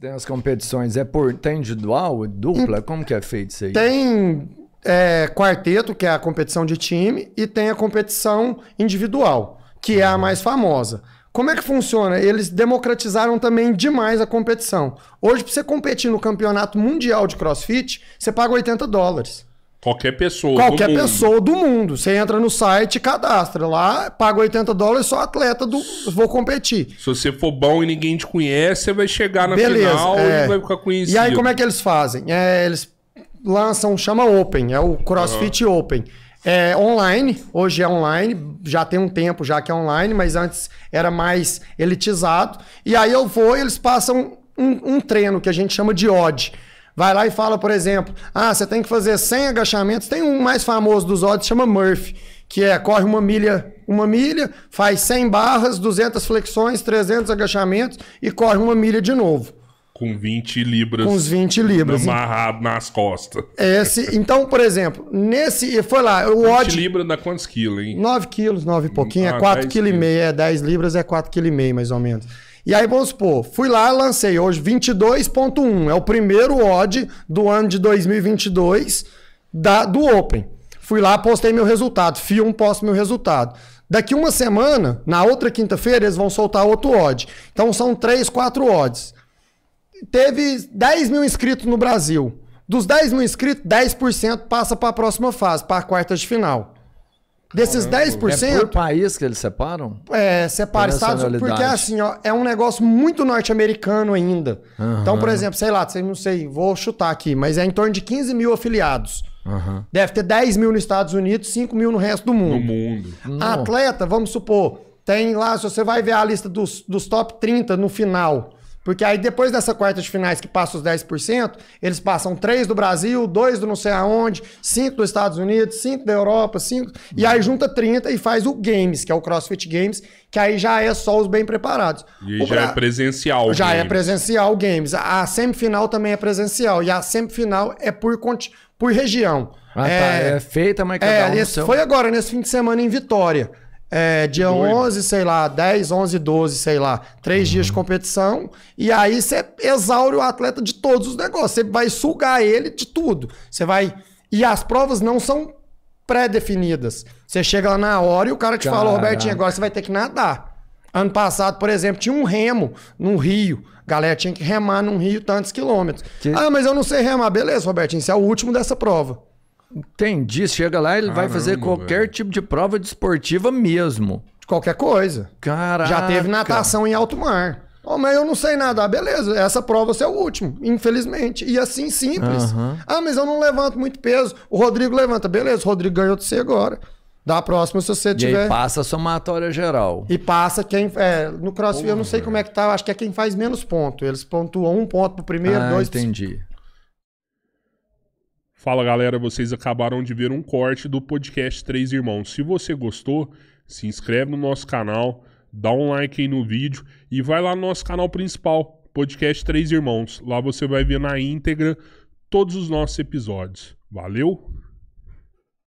tem as competições, é por tem individual, dupla? Como que é feito isso aí? Tem é, quarteto, que é a competição de time, e tem a competição individual, que é a uhum. mais famosa. Como é que funciona? Eles democratizaram também demais a competição. Hoje, para você competir no campeonato mundial de crossfit, você paga 80 dólares. Qualquer pessoa. Qualquer do pessoa do mundo. Você entra no site, cadastra lá, paga 80 dólares, só atleta do. Vou competir. Se você for bom e ninguém te conhece, você vai chegar na Beleza, final é... e vai ficar conhecido. E aí, como é que eles fazem? É, eles lançam, chama Open, é o CrossFit uhum. Open. É online, hoje é online, já tem um tempo já que é online, mas antes era mais elitizado. E aí eu vou e eles passam um, um treino que a gente chama de odd Vai lá e fala, por exemplo, ah, você tem que fazer 100 agachamentos. Tem um mais famoso dos odds, chama Murphy, que é corre uma milha, uma milha, faz 100 barras, 200 flexões, 300 agachamentos e corre uma milha de novo. Com 20 libras. Com os 20 libras. Amarrado nas costas. É, esse, então, por exemplo, nesse. Foi lá, o odd. 20 libras dá quantos quilos, hein? 9 quilos, 9 e pouquinho. É ah, é 4,5 kg. É 10 libras, é 4,5 kg mais ou menos. E aí, vamos supor, fui lá, lancei hoje 22.1, é o primeiro odd do ano de 2022 da, do Open. Fui lá, postei meu resultado, fio um posto meu resultado. Daqui uma semana, na outra quinta-feira, eles vão soltar outro odd. Então são três, quatro odds. Teve 10 mil inscritos no Brasil. Dos 10 mil inscritos, 10% passa para a próxima fase, para a quarta de final. Desses 10%. É por país que eles separam? É, separa Estados Unidos. Porque assim, ó, é um negócio muito norte-americano ainda. Uhum. Então, por exemplo, sei lá, não sei, vou chutar aqui, mas é em torno de 15 mil afiliados. Uhum. Deve ter 10 mil nos Estados Unidos, 5 mil no resto do mundo. No mundo. Atleta, vamos supor, tem lá, se você vai ver a lista dos, dos top 30 no final. Porque aí depois dessa quarta de finais que passa os 10%, eles passam três do Brasil, dois do não sei aonde, cinco dos Estados Unidos, cinco da Europa, cinco. E aí junta 30 e faz o Games, que é o CrossFit Games, que aí já é só os bem preparados. E o já pra... é presencial. Já é games. é presencial o Games. A semifinal também é presencial. E a semifinal é por, conti... por região. Ah, tá. é... Tá, é feita, mas cada é, um seu... Foi agora, nesse fim de semana, em Vitória é, dia Doido. 11, sei lá, 10, 11, 12, sei lá, três uhum. dias de uhum. competição. E aí você exaure o atleta de todos os negócios. Você vai sugar ele de tudo. Você vai. E as provas não são pré-definidas. Você chega lá na hora e o cara te Caraca. fala, Robertinho, agora você vai ter que nadar. Ano passado, por exemplo, tinha um remo no rio. A galera tinha que remar num rio tantos quilômetros. Que... Ah, mas eu não sei remar. Beleza, Robertinho, você é o último dessa prova. Entendi. Chega lá, ele Caramba, vai fazer qualquer velho. tipo de prova desportiva de mesmo. qualquer coisa. Caraca. Já teve natação em alto mar. Oh, mas eu não sei nadar. Beleza, essa prova você é o último, infelizmente. E assim simples. Uhum. Ah, mas eu não levanto muito peso. O Rodrigo levanta. Beleza, o Rodrigo ganhou de você agora. Da próxima, se você e tiver. E passa a somatória geral. E passa quem. É, no CrossFit, eu não sei como é que tá, acho que é quem faz menos ponto. Eles pontuam um ponto pro primeiro, ah, dois. Entendi. Fala galera, vocês acabaram de ver um corte do podcast Três Irmãos. Se você gostou, se inscreve no nosso canal, dá um like aí no vídeo e vai lá no nosso canal principal, Podcast Três Irmãos. Lá você vai ver na íntegra todos os nossos episódios. Valeu!